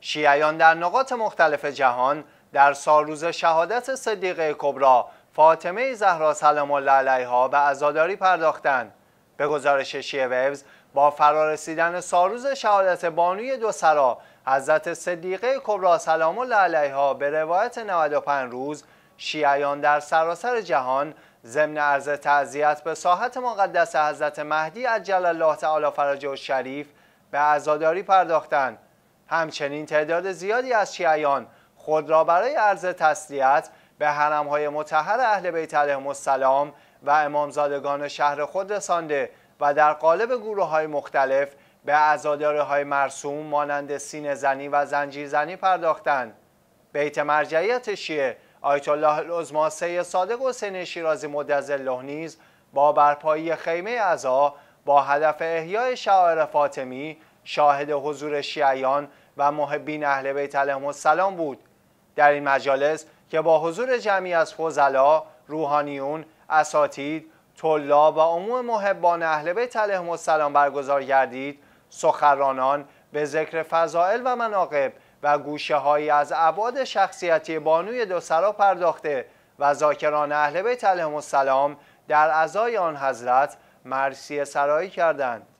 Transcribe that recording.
شیعیان در نقاط مختلف جهان در سالروز شهادت صدیقه کبرا فاطمه زهرا سلام الله علیها به عزاداری پرداختند به گزارش شیعه ویوز با فرارسیدن سالروز شهادت بانوی دو سرا حضرت صدیقه کبرا سلام الله علیها به روایت 95 روز شیعیان در سراسر جهان ضمن عرض تعزیت به ساحت مقدس حضرت مهدی عجل الله تعالی فرجه و شریف به عزاداری پرداختند همچنین تعداد زیادی از شیعیان خود را برای عرض تسلیت به حرمهای متحر اهل بیت علیهم السلام و امامزادگان شهر خود رسانده و در قالب گروه های مختلف به ازاداره های مرسوم مانند سین زنی و زنجیر زنی پرداختند. بیت مرجعیت شیعه آیت الله العظما سید صادق حسین شیرازی مدظله نیز با برپایی خیمه عزا با هدف احیای شعائر فاطمی شاهد حضور شیعیان و محبین اهل بیت علیهم السلام بود در این مجالس که با حضور جمعی از فضلا، روحانیون، اساتید، طلاب و عموم محبان اهل بیت علیهم السلام برگزار گردید سخرانان به ذکر فضائل و مناقب و گوشه هایی از ابعاد شخصیتی بانوی دو پرداخته و ذاکران اهل بیت علیهم السلام در ازای آن حضرت مرسی سرایی کردند